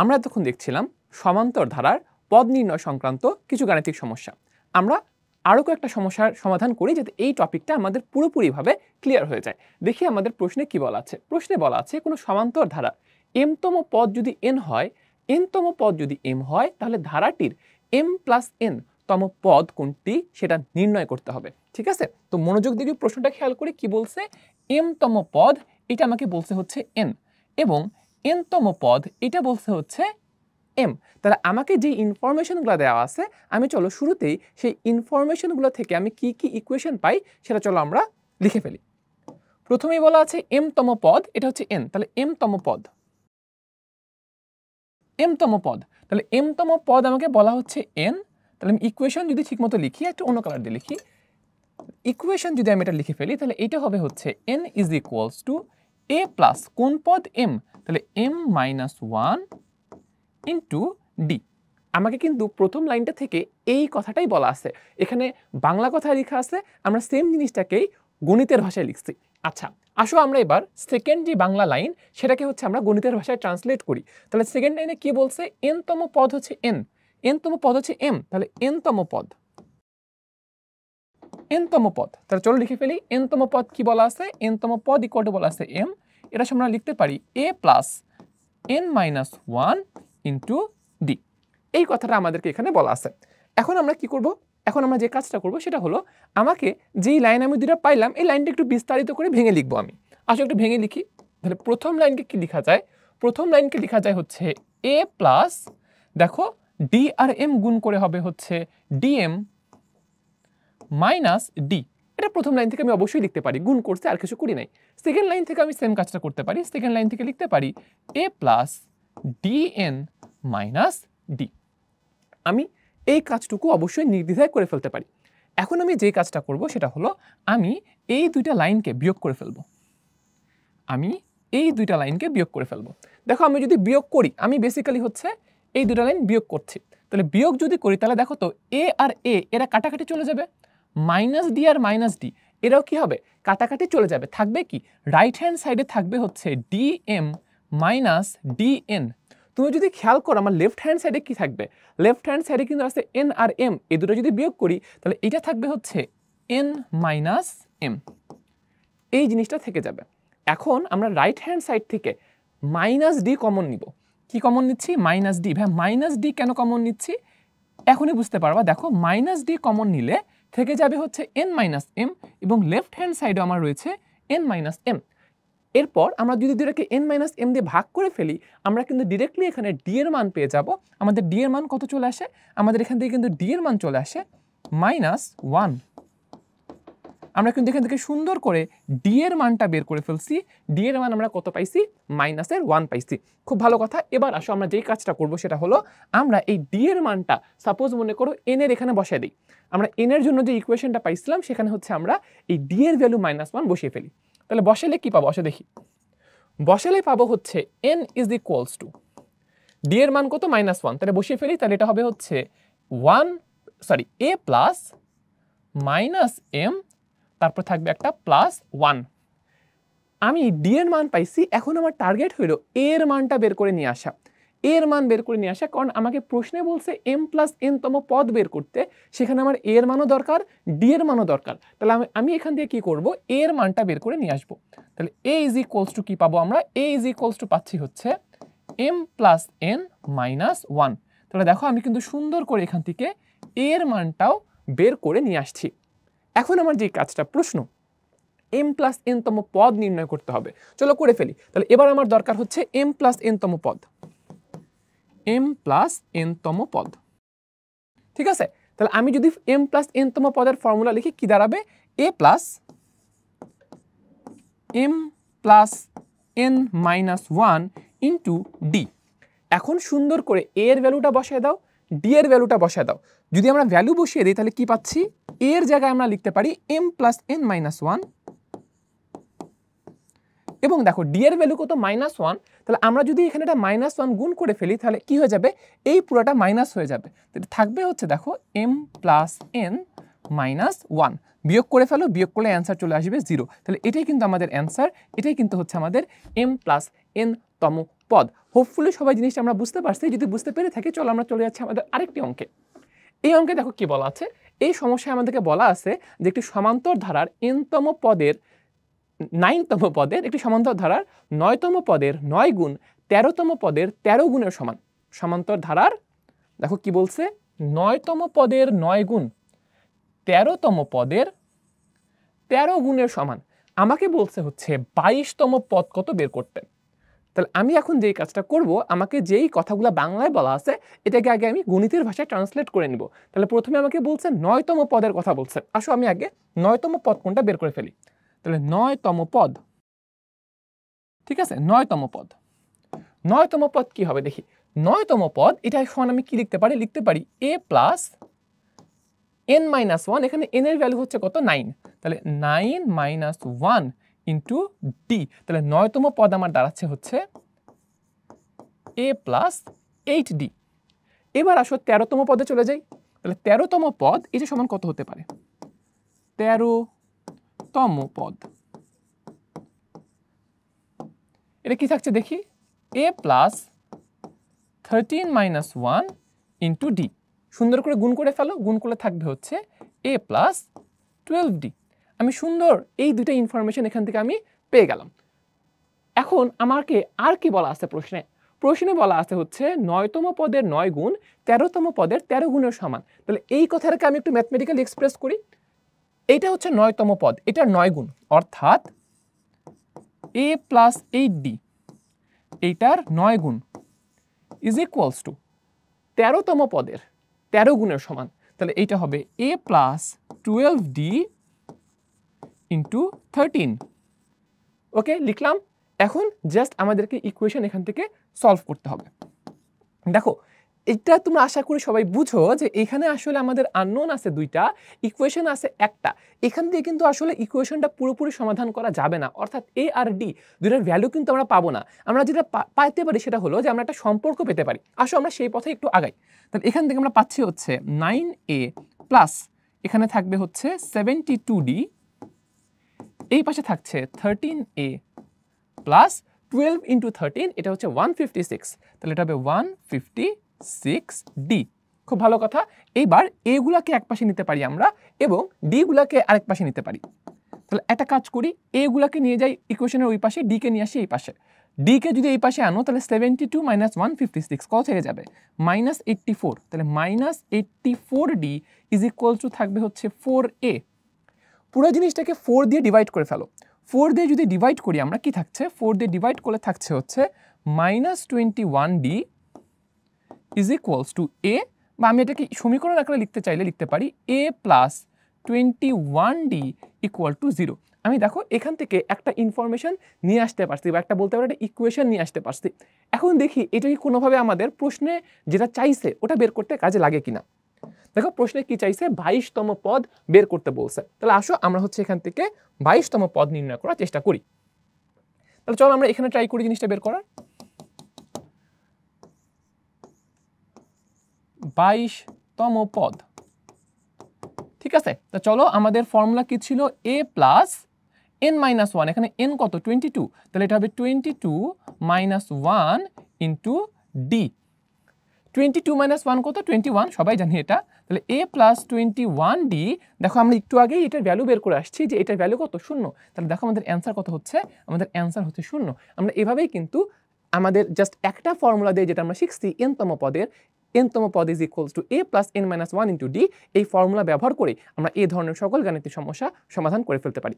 আমরা এতক্ষণ দেখছিলাম সমান্তর ধারার পদ নির্ণয় সংক্রান্ত কিছু গাণিতিক সমস্যা আমরা আরও কয়েকটা সমস্যার সমাধান করি যাতে এই টপিকটা আমাদের পুরোপুরিভাবে ক্লিয়ার হয়ে যায় দেখি আমাদের প্রশ্নে কি বলা আছে প্রশ্নে বলা আছে কোনো সমান্তর ধারা এমতম পদ যদি এন হয় এনতম পদ যদি এম হয় তাহলে ধারাটির এম প্লাস এন তম পদ কোনটি সেটা নির্ণয় করতে হবে ঠিক আছে তো মনোযোগ দিয়ে প্রশ্নটা খেয়াল করে কি বলছে এমতম পদ এটা আমাকে বলছে হচ্ছে এন এবং এনতম পদ এটা বলছে হচ্ছে এম তাহলে আমাকে যে ইনফরমেশনগুলো দেওয়া আছে আমি চলো শুরুতেই সেই ইনফরমেশনগুলো থেকে আমি কি কি ইকুয়েশন পাই সেটা চলো আমরা লিখে ফেলি প্রথমেই বলা আছে এমতম পদ এটা হচ্ছে এন তাহলে এমতম পদ এমতম পদ তাহলে এমতম পদ আমাকে বলা হচ্ছে এন তাহলে আমি ইকুয়েশন যদি ঠিকমতো লিখি একটা অন্য কালার দিয়ে লিখি ইকুয়েশন যদি আমি এটা লিখে ফেলি তাহলে এটা হবে হচ্ছে N is equals to A plus কোন পদ এম তাহলে M minus one into D আমাকে কিন্তু প্রথম লাইনটা থেকে এই কথাটাই বলা আছে এখানে বাংলা কথা লেখা আছে আমরা সেম জিনিসটাকেই গণিতের ভাষায় লিখছি আচ্ছা আসো আমরা এবার সেকেন্ড যে বাংলা লাইন সেটাকে হচ্ছে আমরা গণিতের ভাষায় ট্রান্সলেট করি তাহলে সেকেন্ড লাইনে কি বলছে এনতম পদ হচ্ছে এন এনতম পদ হচ্ছে এম তাহলে এনতম পদ এনতম পদ তাহলে চলো লিখে ফেলি এনতম পদ কি বলা আছে এনতম পদ ইকোয়াল টু বলা আছে এম এটা আমরা লিখতে পারি A plus N minus one into D এই কথাটা আমাদেরকে এখানে বলা আছে এখন আমরা কি করব এখন আমরা যে কাজটা করব সেটা হলো আমাকে যেই লাইন আমি দুটা পাইলাম এই লাইনটা একটু বিস্তারিত করে ভেঙে লিখবো আমি আসলে একটু ভেঙে লিখি তাহলে প্রথম লাইনকে কি লিখা যায় প্রথম লাইনকে লিখা যায় হচ্ছে এ প্লাস দেখো ডি আর এম গুণ করে হবে হচ্ছে ডিএম মাইনাস ডি এটা প্রথম লাইন থেকে আমি অবশ্যই লিখতে পারি গুণ করছে আর কিছু করি নাই সেকেন্ড লাইন থেকে আমি সেম কাজটা করতে পারি সেকেন্ড লাইন থেকে লিখতে পারি A plus D N minus D আমি এই কাজটুকু অবশ্যই নির্দ্বিধায় করে ফেলতে পারি এখন আমি যে কাজটা করব সেটা হলো আমি এই দুইটা লাইনকে বিয়োগ করে ফেলব আমি এই দুইটা লাইনকে বিয়োগ করে ফেলব দেখো আমি যদি বিয়োগ করি আমি বেসিক্যালি হচ্ছে এই দুটা লাইন বিয়োগ করছি তাহলে বিয়োগ যদি করি তাহলে দেখো তো এ আর এ এরা কাটাকাটি চলে যাবে মাইনাস ডি আর মাইনাস ডি এরাও কি হবে কাটাকাটি চলে যাবে থাকবে কি রাইট হ্যান্ড সাইডে থাকবে হচ্ছে D M minus D N তুমি যদি খেয়াল করো আমার লেফট হ্যান্ড সাইডে কি থাকবে লেফট হ্যান্ড সাইডে কিন্তু আসছে এন আর এম এ দুটো যদি বিয়োগ করি তাহলে এটা থাকবে হচ্ছে এন মাইনাস এম এই জিনিসটা থেকে যাবে এখন আমরা রাইট হ্যান্ড সাইড থেকে মাইনাস ডি কমন নিব কি কমন নিচ্ছি মাইনাস ডি ভাই মাইনাস ডি কেন কমন নিচ্ছি এখনই বুঝতে পারবা দেখো মাইনাস ডি কমন নিলে থেকে যাবে হচ্ছে এন মাইনাস এম এবং লেফট হ্যান্ড সাইডও আমার রয়েছে এন মাইনাস এম এরপর আমরা যদি দুটাকে এন মাইনাস এম দিয়ে ভাগ করে ফেলি আমরা কিন্তু ডিরেক্টলি এখানে ডি এর মান পেয়ে যাব আমাদের ডি এর মান কত চলে আসে আমাদের এখান থেকে কিন্তু ডি এর মান চলে আসে মাইনাস ওয়ান আমরা কিন্তু এখান থেকে সুন্দর করে ডি এর মানটা বের করে ফেলছি ডি এর মান আমরা কত পাইছি মাইনাসের ওয়ান পাইছি খুব ভালো কথা এবার আসো আমরা যেই কাজটা করব সেটা হলো আমরা এই ডি এর মানটা সাপোজ মনে করো এন এর এখানে বসাই দিই আমরা এন এর জন্য যে ইকুয়েশনটা পাইছিলাম সেখানে হচ্ছে আমরা এই ডি এর ভ্যালু মাইনাস ওয়ান বসিয়ে ফেলি তাহলে বসালে কি পাবো আসো দেখি বসালে পাবো হচ্ছে N is equals to D এর মান কত মাইনাস ওয়ান তাহলে বসিয়ে ফেলি তাহলে এটা হবে হচ্ছে one sorry A plus minus M তারপর থাকবে একটা প্লাস ওয়ান আমি ডি এর মান পাইছি এখন আমার টার্গেট হইল এর মানটা বের করে নিয়ে আসা এর মান বের করে নিয়ে আসা কারণ আমাকে প্রশ্নে বলছে এম প্লাস এনতম পদ বের করতে সেখানে আমার এর মানও দরকার ডি এর মানও দরকার তাহলে আমি আমি এখান থেকে কী করব এর মানটা বের করে নিয়ে আসবো তাহলে এ ইজ ইকোয়ালস টু কী পাবো আমরা এ ইজ ইকোয়ালস টু পাচ্ছি হচ্ছে M plus N minus one তাহলে দেখো আমি কিন্তু সুন্দর করে এখান থেকে এর মানটাও বের করে নিয়ে আসছি এখন আমার যে কাজটা প্রশ্ন এম প্লাস এনতম পদ নির্ণয় করতে হবে চলো করে ফেলি তাহলে এবার আমার দরকার হচ্ছে এম প্লাস এনতম পদ এম প্লাস এনতম পদ ঠিক আছে তাহলে আমি যদি এম প্লাস এনতম পদের ফর্মুলা লিখি কি দাঁড়াবে A plus M plus N minus one into D এখন সুন্দর করে এর ভ্যালুটা বসিয়ে দাও ডি এর ভ্যালুটা বসায় দাও যদি আমরা ভ্যালু বসিয়ে দিই তাহলে কি পাচ্ছি এর জায়গায় আমরা লিখতে পারি M plus N minus one এবং দেখো ডি এর ভ্যালু কত মাইনাস ওয়ান তাহলে আমরা যদি এখানে একটা মাইনাস ওয়ান গুণ করে ফেলি তাহলে কি হয়ে যাবে এই পুরোটা মাইনাস হয়ে যাবে থাকবে হচ্ছে দেখো M plus N minus one বিয়োগ করে ফেলো বিয়োগ করলে অ্যান্সার চলে আসবে জিরো তাহলে এটাই কিন্তু আমাদের অ্যান্সার এটাই কিন্তু হচ্ছে আমাদের এম প্লাস এন তম পদ হোপফুলি সবাই জিনিসটা আমরা বুঝতে পারছি যদি বুঝতে পেরে থাকি চলো আমরা চলে যাচ্ছি আমাদের আরেকটি অঙ্কে এই অঙ্কে দেখো কি বলা আছে এই সমস্যায় আমাদেরকে বলা আছে যে একটি সমান্তর ধারার এনতম পদের নাইনতম পদের একটি সমান্তর ধারার নয়তম পদের নয় গুণ তেরোতম পদের তেরো গুণের সমান সমান্তর ধারার দেখো কি বলছে নয়তম পদের নয় গুণ তেরোতম পদের তেরো গুণের সমান আমাকে বলছে হচ্ছে বাইশতম পদ কত বের করতে তাহলে আমি এখন যেই কাজটা করব আমাকে যেই কথাগুলো বাংলায় বলা আছে এটাকে আগে আমি গণিতের ভাষায় ট্রান্সলেট করে নিব তাহলে প্রথমে আমাকে বলছে নয়তম পদের কথা বলছে আসো আমি আগে নয়তম পদ কোনটা বের করে ফেলি তাহলে নয়তম পদ ঠিক আছে নয়তম পদ নয়তম পদ কি হবে দেখি নয়তম পদ এটা এখন আমি কি লিখতে পারি লিখতে পারি A plus N minus one এখানে এন এর ভ্যালু হচ্ছে কত নাইন তাহলে nine minus one into D তাহলে নয়তম পদ আমার দাঁড়াচ্ছে হচ্ছে এ প্লাস এইট ডি এবার আসো তেরোতম পদে চলে যাই তাহলে তেরোতম পদ এটা সমান কত হতে পারে তেরোতম পদ এটা কি থাকছে দেখি A plus thirteen minus one into D সুন্দর করে গুণ করে ফেলো গুণ করে থাকবে হচ্ছে এ প্লাস টুয়েলভ ডি আমি সুন্দর এই দুইটা ইনফরমেশন এখান থেকে আমি পেয়ে গেলাম এখন আমাকে আর কি বলা আছে প্রশ্নে প্রশ্নে বলা আছে হচ্ছে নয়তম পদের নয় গুণ তেরোতম পদের তেরো গুণের সমান তাহলে এই কথাটাকে আমি একটু ম্যাথমেটিক্যালি এক্সপ্রেস করি এটা হচ্ছে নয়তম পদ এটা নয় গুণ অর্থাৎ এ প্লাস এইট ডি এইটার নয় গুণ ইজ ইকুয়ালস টু তেরোতম পদের তেরো গুণের সমান তাহলে এইটা হবে A plus twelve D into thirteen okay লিখলাম এখন জাস্ট আমাদেরকে ইকুয়েশন এখান থেকে সলভ করতে হবে দেখো এটা তোমরা আশা করি সবাই বুঝো যে এখানে আসলে আমাদের আননোন আছে দুইটা ইকুয়েশন আছে একটা এখান দিয়ে কিন্তু আসলে ইকুয়েশনটা পুরোপুরি সমাধান করা যাবে না অর্থাৎ এ আর ডি দুইটার ভ্যালু কিন্তু আমরা পাবো না আমরা যেটা পাইতে পারি সেটা হলো যে আমরা একটা সম্পর্ক পেতে পারি আসো আমরা সেই পথে একটু আগাই তাহলে এখান থেকে আমরা পাচ্ছি হচ্ছে নাইন এ প্লাস এখানে থাকবে হচ্ছে সেভেন্টি টু ডি এই পাশে থাকছে thirteen A plus twelve into thirteen এটা হচ্ছে ওয়ান ফিফটি সিক্স তাহলে এটা হবে ওয়ান ফিফটি সিক্স ডি খুব ভালো কথা এইবার এগুলাকে এক পাশে নিতে পারি আমরা এবং ডিগুলাকে আরেক পাশে নিতে পারি তাহলে একটা কাজ করি এগুলাকে নিয়ে যাই ইকুয়েশনের ওই পাশে ডিকে নিয়ে আসি এই পাশে ডিকে যদি এই পাশে আনো তাহলে seventy two minus one fifty six কত থেকে যাবে মাইনাস এইট্টি ফোর তাহলে minus eighty four D is equal to থাকবে হচ্ছে ফোর এ পুরো জিনিসটাকে ফোর দিয়ে ডিভাইড করে ফেলো ফোর দিয়ে যদি ডিভাইড করি আমরা কি থাকছে ফোর দিয়ে ডিভাইড করে থাকছে হচ্ছে minus twenty one D is equals to A বা আমি এটাকে সমীকরণ আকারে লিখতে চাইলে লিখতে পারি A plus twenty one D equal to zero আমি দেখো এখান থেকে একটা ইনফরমেশন নিয়ে আসতে পারছি বা একটা বলতে পারি একটা ইকুয়েশান নিয়ে আসতে পারছি এখন দেখি এটা কি কোনোভাবে আমাদের প্রশ্নে যেটা চাইছে ওটা বের করতে কাজে লাগে কিনা দেখো প্রশ্নে কি চাইছে বাইশতম পদ বের করতে বলছে তাহলে আসো আমরা হচ্ছে এখান থেকে বাইশতম পদ নির্ণয় করার চেষ্টা করি তাহলে চলো আমরা এখানে ট্রাই করি জিনিসটা বের করার বাইশতম পদ ঠিক আছে তা চলো আমাদের ফর্মুলা কি ছিল A plus N minus one এখানে এন কত টোয়েন্টি টু তাহলে এটা হবে twenty two minus one into D twenty two minus one কত টোয়েন্টি ওয়ান সবাই জানি এটা তাহলে A plus twenty one D দেখো আমরা একটু আগেই এটার ভ্যালু বের করে আসছি যে এটার ভ্যালু কত শূন্য তাহলে দেখো আমাদের অ্যান্সার কত হচ্ছে আমাদের অ্যান্সার হচ্ছে শূন্য আমরা এভাবেই কিন্তু আমাদের জাস্ট একটা ফর্মুলা দিয়ে যেটা আমরা শিখছি এনতম পদের এনতম পদ is equals to A plus N minus one into D এই ফর্মুলা ব্যবহার করে আমরা এই ধরনের সকল গাণিতিক সমস্যা সমাধান করে ফেলতে পারি